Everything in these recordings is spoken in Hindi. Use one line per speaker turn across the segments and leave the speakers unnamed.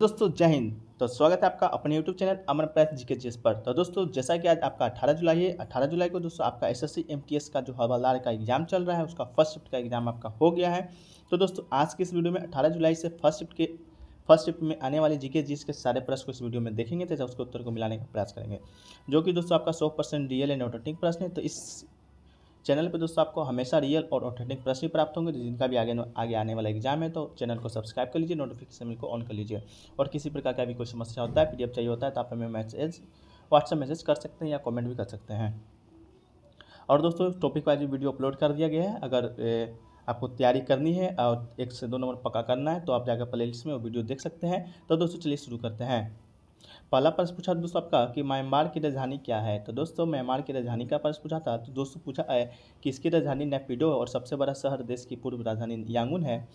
दोस्तों जय हिंद तो स्वागत है आपका अपने यूट्यूब चैनल अमर प्रैस जी के चीज पर तो दोस्तों जैसा कि आज आपका 18 जुलाई है 18 जुलाई को दोस्तों आपका एस एस का जो हवालदार का एग्जाम चल रहा है उसका फर्स्ट शिफ्ट का एग्जाम आपका हो गया है तो दोस्तों आज की इस वीडियो में 18 जुलाई से फर्स्ट शिफ्ट के फर्स्ट शिफ्ट में आने वाले जीके के के सारे प्रश्न को इस वीडियो में देखेंगे तो उसके उत्तर को मिलाने का प्रयास करेंगे जो कि दोस्तों आपका सौ परसेंट रियल एंड ऑटोटिक प्रश्न है तो इस चैनल पे दोस्तों आपको हमेशा रियल और ऑथेंटिक प्रश्न प्राप्त होंगे तो जिनका भी आगे आगे आने वाला एग्जाम है तो चैनल को सब्सक्राइब कर लीजिए नोटिफिकेशन को ऑन कर लीजिए और किसी प्रकार का भी कोई समस्या होता है पीडीएफ चाहिए होता है तो आप हमें मैसेज व्हाट्सएप मैसेज कर सकते हैं या कॉमेंट भी कर सकते हैं और दोस्तों टॉपिक वाइज वीडियो अपलोड कर दिया गया है अगर ए, आपको तैयारी करनी है और एक से दो नंबर पक्का करना है तो आप जाकर प्ले लिस्ट में वो वीडियो देख सकते हैं तो दोस्तों चलिए शुरू करते हैं पहला प्रश्न पूछा दोस्तों आपका कि म्यांमार की राजधानी क्या है तो दोस्तों म्यांमार की राजधानी का प्रश्न पूछा था तो दोस्तों पूछा है कि इसकी राजधानी नेपिडो और सबसे बड़ा शहर देश की पूर्व राजधानी यांगून है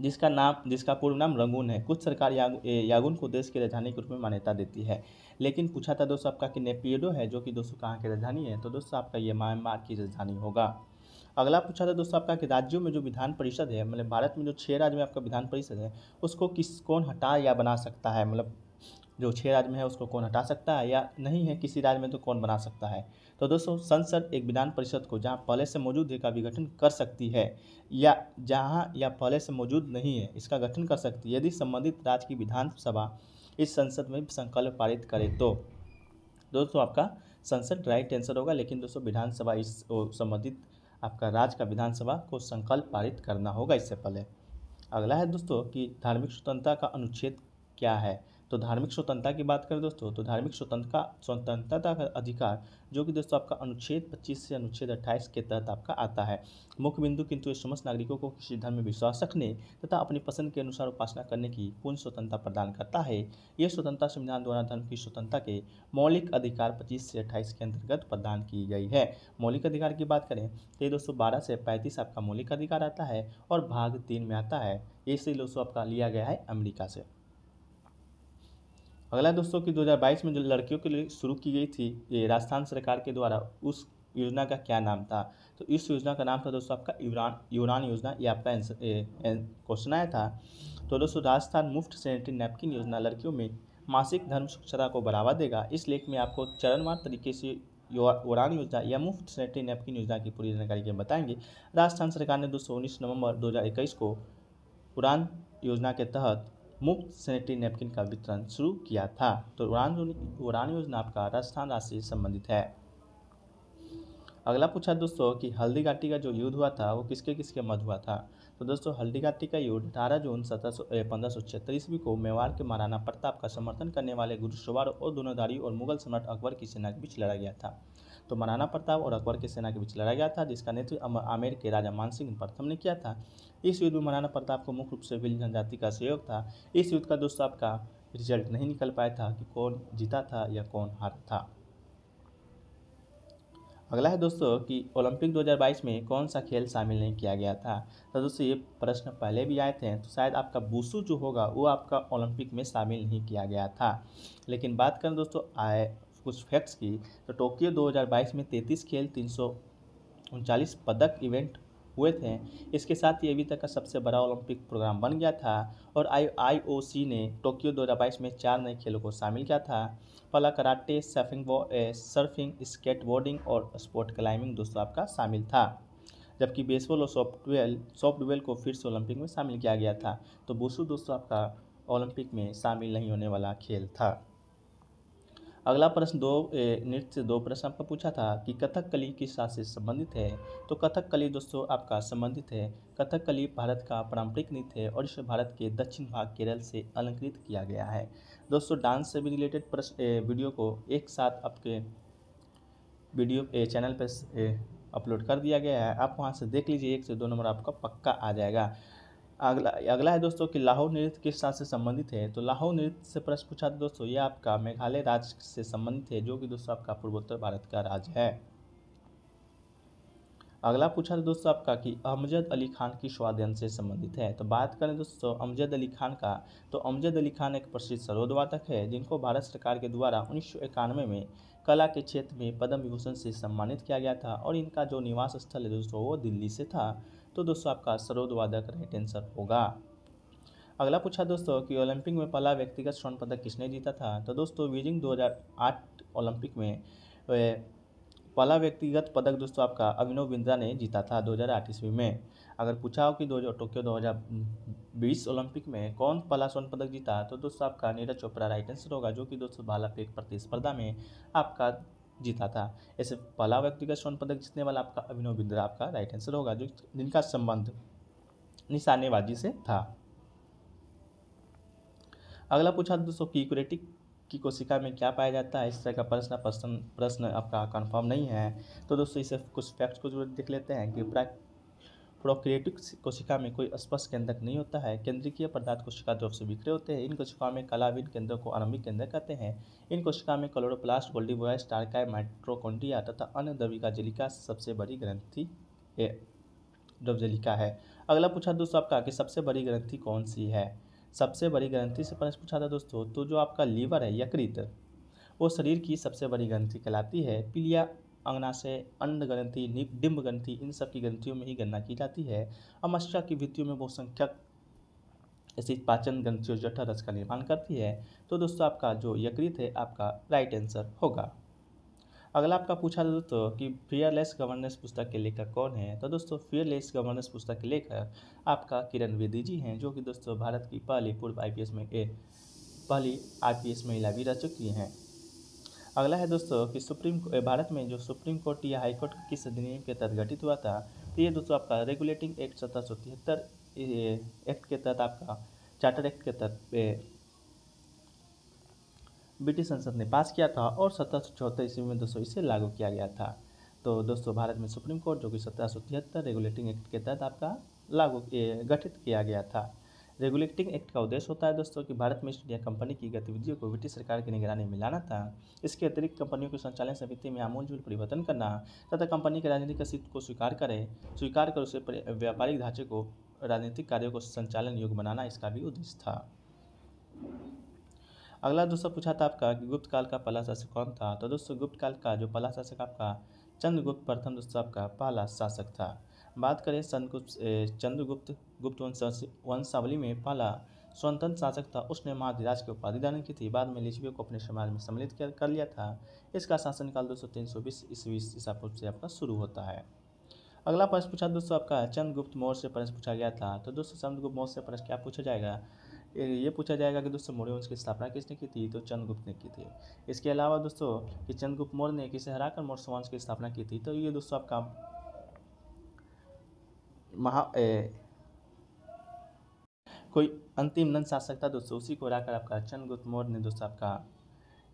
जिसका नाम जिसका पूर्व नाम रंगून है कुछ सरकार याग, यागुन को देश की राजधानी के रूप में मान्यता देती है लेकिन पूछा था दोस्तों आपका कि नेपिडो है जो कि दोस्तों कहाँ की राजधानी है तो दोस्तों आपका ये म्यांमार की राजधानी होगा अगला पूछा था दोस्तों आपका कि राज्यों में जो विधान परिषद है मतलब भारत में जो छः राज्य में आपका विधान परिषद है उसको किस कौन हटा या बना सकता है मतलब जो छः राज्य में है उसको कौन हटा सकता है या नहीं है किसी राज्य में तो कौन बना सकता है तो दोस्तों संसद एक विधान परिषद को जहाँ पहले से मौजूद है का विघटन कर सकती है या जहाँ या पहले से मौजूद नहीं है इसका गठन कर सकती है यदि संबंधित राज्य की विधानसभा इस संसद में संकल्प पारित करे तो दोस्तों आपका संसद राइट आंसर होगा लेकिन दोस्तों विधानसभा इस संबंधित आपका राज्य का विधानसभा को संकल्प पारित करना होगा इससे पहले अगला है दोस्तों कि धार्मिक स्वतंत्रता का अनुच्छेद क्या है तो धार्मिक स्वतंत्रता की बात करें दोस्तों तो धार्मिक स्वतंत्रता स्वतंत्रता का अधिकार जो कि दोस्तों आपका अनुच्छेद 25 से अनुच्छेद 28 के तहत आपका आता है मुख्य बिंदु किंतु ये समस्त नागरिकों को किसी धर्म में विश्वास रखने तथा अपनी पसंद के अनुसार उपासना करने की पूर्ण स्वतंत्रता प्रदान करता है यह स्वतंत्रता संविधान द्वारा धर्म की स्वतंत्रता के मौलिक अधिकार पच्चीस से अट्ठाईस के अंतर्गत प्रदान की गई है मौलिक अधिकार की बात करें तो ये दोस्तों बारह से पैंतीस आपका मौलिक अधिकार आता है और भाग तीन में आता है ये इसलिए दोस्तों आपका लिया गया है अमेरिका से अगला दोस्तों कि 2022 में जो लड़कियों के लिए शुरू की गई थी ये राजस्थान सरकार के द्वारा उस योजना का क्या नाम था तो इस योजना का नाम था दोस्तों आपका यूरान यूरान योजना ये आपका क्वेश्चन आया था तो दोस्तों राजस्थान मुफ्त सैनिटरी नैपकिन योजना लड़कियों में मासिक धर्म शिक्षता को बढ़ावा देगा इस लेख में आपको चरणवार तरीके से उड़ान योजना या मुफ्त सैनिटरी नैपकिन योजना की पूरी जानकारी के बताएंगे राजस्थान सरकार ने दोस्तों उन्नीस नवंबर 2021 को उड़ान योजना के तहत मुफ्त सैनिटरी नैपकिन का वितरण शुरू किया था तो उड़ान उड़ान योजना आपका राजस्थान राज्य से संबंधित है अगला पूछा दोस्तों कि हल्दी घाटी का जो युद्ध हुआ था वो किसके किसके मध्य हुआ था तो दोस्तों हल्दीघाटी का युद्ध अठारह जून सत्रह पंद्रह ईस्वी को मेवाड़ के महाराणा प्रताप का समर्थन करने वाले घुड़सवार और धनुधारी और मुगल सम्राट अकबर की सेना के बीच लड़ा गया था तो महाराणा प्रताप और अकबर की सेना के बीच लड़ा गया था जिसका नेतृत्व आमेर के राजा मानसिंह प्रथम ने किया था इस युद्ध में महाराणा प्रताप को मुख्य रूप से भील जनजाति का सहयोग था इस युद्ध का दोस्तों आपका रिजल्ट नहीं निकल पाया था कि कौन जीता था या कौन हारा था अगला है दोस्तों कि ओलंपिक 2022 में कौन सा खेल शामिल नहीं किया गया था तो दोस्तों ये प्रश्न पहले भी आए थे तो शायद आपका बूसू जो होगा वो आपका ओलंपिक में शामिल नहीं किया गया था लेकिन बात करें दोस्तों आए कुछ फैक्ट्स की तो टोक्यो 2022 में 33 खेल तीन पदक इवेंट हुए थे इसके साथ ही अभी तक का सबसे बड़ा ओलंपिक प्रोग्राम बन गया था और आई आई ओ सी ने टोक्यो दो हज़ार बाईस में चार नए खेलों को शामिल किया था पहला कराटे सर्फिंग सर्फिंग स्केटबोर्डिंग और स्पोर्ट क्लाइंबिंग दोस्तों आपका शामिल था जबकि बेसबॉल और सॉफ्टवेल सॉफ्टवेल को फिर से ओलंपिक में शामिल किया गया था तो बोसू दोस्तों आपका ओलंपिक में शामिल नहीं होने वाला खेल था अगला प्रश्न दो नृत्य से दो प्रश्न आपका पूछा था कि कथक कली किस शास्त्र से संबंधित है तो कथक कली दोस्तों आपका संबंधित है कथक कली भारत का पारंपरिक नृत्य है और इसे भारत के दक्षिण भाग केरल से अलंकृत किया गया है दोस्तों डांस से भी रिलेटेड प्रश्न वीडियो को एक साथ आपके वीडियो चैनल पर अपलोड कर दिया गया है आप वहाँ से देख लीजिए एक से दो नंबर आपका पक्का आ जाएगा अगला अगला है दोस्तों कि लाहौर नृत्य किस साथ से संबंधित है तो लाहौर नृत्य से प्रश्न पूछा था दोस्तों ये आपका मेघालय राज्य से संबंधित है जो कि दोस्तों आपका पूर्वोत्तर भारत का राज्य है अगला पूछा था दोस्तों आपका कि अमजद अली खान की वाद्यंत्र से संबंधित है तो बात करें दोस्तों अमजद अली खान का तो अमजद अली खान एक प्रसिद्ध सरोदवादक है जिनको भारत सरकार के द्वारा उन्नीस में कला के क्षेत्र में पद्म विभूषण से सम्मानित किया गया था और इनका जो निवास स्थल है दोस्तों वो दिल्ली से था तो दोस्तों आपका सरोदवादक राइट आंसर होगा अगला पूछा दोस्तों कि ओलंपिक में पहला व्यक्तिगत स्वर्ण पदक किसने जीता था तो दोस्तों बीजिंग 2008 ओलंपिक में पहला व्यक्तिगत पदक दोस्तों आपका अभिनव बिंद्रा ने जीता था 2008 हज़ार ईस्वी में अगर पूछा हो कि दो टोक्यो 2020 ओलंपिक में कौन पहला स्वर्ण पदक जीता तो दोस्तों आपका नीरज चोपड़ा राइट आंसर होगा जो कि दोस्तों भाला फेंक प्रतिस्पर्धा में आपका जीता था ऐसे पहला व्यक्ति का स्वर्ण पदक जीतने वाला आपका अभिनव बिंद्रा आपका राइट आंसर होगा जो जिनका संबंध निशानेबाजी से था अगला पूछा दोस्तों की की कोशिका में क्या पाया जाता है इस तरह का प्रश्न प्रश्न प्रश्न आपका कंफर्म नहीं है तो दोस्तों इसे कुछ फैक्ट्स को जरूर देख लेते हैं कि प्रोक्रिएटिव कोशिका में कोई स्पष्ट केंद्रक नहीं होता है केंद्रीय पदार्थ कोशिका द्रव से बिखरे होते हैं इन कोशिकाओं में कलाविन केंद्रों को आरंभिक केंद्र कहते हैं इन कोशिका में क्लोरोप्लास्ट गोल्डी बॉय स्टारकाय माइट्रोकोन्ड्रिया तथा अन्य द्रविका जलिका सबसे बड़ी ग्रंथि द्रव जलिका है अगला पूछा दोस्तों आपका कि सबसे बड़ी ग्रंथि कौन सी है सबसे बड़ी ग्रंथि से प्रश्न पूछा था दोस्तों तो जो आपका लीवर है यकृत वो शरीर की सबसे बड़ी ग्रंथि कहलाती है पीलिया अंगनाशय अन्न ग्रंथि डिम्ब ग्रंथि इन सब की ग्रंथियों में ही गणना की जाती है अमस्या की वृत्तियों में बहुसंख्यक ऐसी पाचन ग्रंथियों जठा रस का निर्माण करती है तो दोस्तों आपका जो यकृत है आपका राइट आंसर होगा अगला आपका पूछा दोस्तों कि फियरलेस गवर्नेंस पुस्तक के लेखक कौन है तो दोस्तों फियरलेस गवर्नेंस पुस्तक के लेखक आपका किरण बेदी जी हैं जो कि दोस्तों भारत की पहली पूर्व आई में ए पहली एस महिला भी रह चुकी हैं अगला है दोस्तों कि सुप्रीम भारत में जो सुप्रीम कोर्ट या हाई कोर्ट किस अधिनियम के तहत गठित हुआ था तो ये दोस्तों आपका रेगुलेटिंग एक्ट सत्रह सौ तिहत्तर एक्ट के तहत आपका चार्टर एक्ट के तहत ब्रिटिश संसद ने पास किया था और सत्रह सौ चौहत्तर ईस्वी में दोस्तों इसे लागू किया गया था तो दोस्तों भारत में सुप्रीम कोर्ट जो कि सत्रह सौ तिहत्तर रेगुलेटिंग एक्ट के तहत आपका लागू गठित किया गया था रेगुलेटिंग एक्ट का उद्देश्य होता है दोस्तों कि भारत में ईस्ट इंडिया कंपनी की गतिविधियों को ब्रिटिश सरकार की निगरानी में लाना था इसके अतिरिक्त कंपनियों के संचालन समिति में आमूलचूल परिवर्तन करना तथा कंपनी के राजनीतिक अस्तित्व को स्वीकार करें स्वीकार कर उसे व्यापारिक ढांचे को राजनीतिक कार्यों को संचालन योग्य बनाना इसका भी उद्देश्य था अगला दोस्तों पूछा था आपका कि गुप्त काल का पहला शासक कौन था तो दोस्तों गुप्त काल का जो पहला शासक आपका चंद्रगुप्त प्रथम दोस्तों आपका पहला शासक था बात करें संतगुप्त चंद्रगुप्त गुप्त वंश वंशावली में पहला स्वतंत्र शासक था उसने महाधिराज की उपाधि धारण की थी बाद में लिचवियों को अपने समाज में सम्मिलित कर, कर लिया था इसका शासनकाल दो सौ तीन सौ बीस ईस्वी ईसा पूर्व से आपका शुरू होता है अगला प्रश्न पूछा दोस्तों आपका चंद्रगुप्त मौर्य से प्रश्न पूछा गया था तो दोस्तों चंद्रगुप्त मौर्य से प्रश्न क्या पूछा जाएगा ये पूछा जाएगा कि दोस्तों मौर्य वंश की स्थापना किसने की थी तो चंद्रगुप्त ने की थी इसके अलावा दोस्तों कि चंद्रगुप्त मौर्य ने किसे हराकर मौर्य वंश की स्थापना की थी तो ये दोस्तों आपका महा ए, कोई अंतिम नंद शासक था दोस्तों उसी को लाकर आपका चंद्रगुप्त मौर्य ने दोस्तों आपका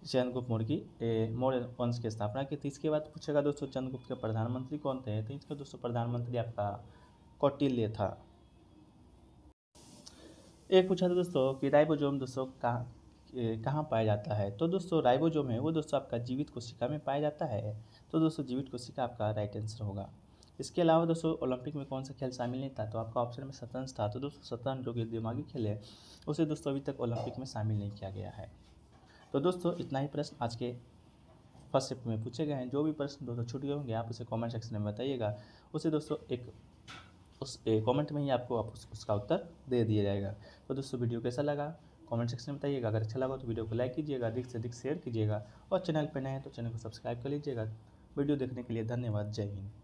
चंद्रगुप्त मौर्य की मौर्य वंश की स्थापना की थी इसके बाद पूछेगा दोस्तों चंद्रगुप्त के प्रधानमंत्री कौन थे तो इसका दोस्तों प्रधानमंत्री आपका कौटिल्य था एक पूछा था दोस्तों कि राइबोजोम दोस्तों कहाँ कहाँ पाया जाता है तो दोस्तों राइबोजोम है वो दोस्तों आपका जीवित कोशिका में पाया जाता है तो दोस्तों जीवित कोशिका आपका राइट आंसर होगा इसके अलावा दोस्तों ओलंपिक में कौन सा खेल शामिल नहीं था तो आपका ऑप्शन में शतरंज था तो दोस्तों शतरंज जो कि दिमागी खेल है उसे दोस्तों अभी तक ओलंपिक में शामिल नहीं किया गया है तो दोस्तों इतना ही प्रश्न आज के फर्स्ट शिफ्ट में पूछे गए हैं जो भी प्रश्न दोस्तों छूट गए होंगे आप उसे कॉमेंट सेक्शन में बताइएगा उसे दोस्तों एक उस कॉमेंट में ही आपको आप उस, उसका उत्तर दे दिया जाएगा तो दोस्तों वीडियो कैसा लगा कमेंट सेक्शन में बताइएगा अगर अच्छा लगा तो वीडियो को लाइक कीजिएगा अधिक से अधिक शेयर कीजिएगा और चैनल पर नए हैं तो चैनल को सब्सक्राइब कर लीजिएगा वीडियो देखने के लिए धन्यवाद जय हिंद